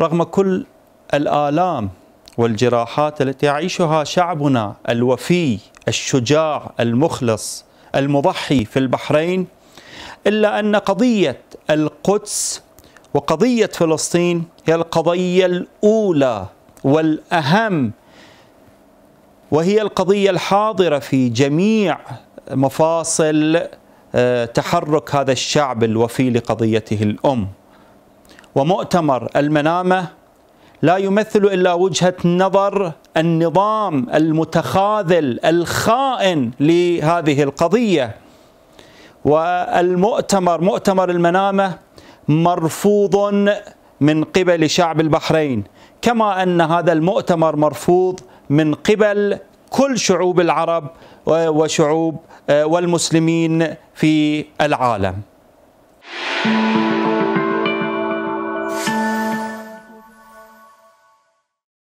رغم كل الآلام والجراحات التي يعيشها شعبنا الوفي الشجاع المخلص المضحي في البحرين إلا أن قضية القدس وقضية فلسطين هي القضية الأولى والأهم وهي القضية الحاضرة في جميع مفاصل آه، تحرك هذا الشعب الوفي لقضيته الأم ومؤتمر المنامة لا يمثل إلا وجهة نظر النظام المتخاذل الخائن لهذه القضية والمؤتمر مؤتمر المنامة مرفوض من قبل شعب البحرين كما أن هذا المؤتمر مرفوض من قبل كل شعوب العرب وشعوب آه، والمسلمين في العالم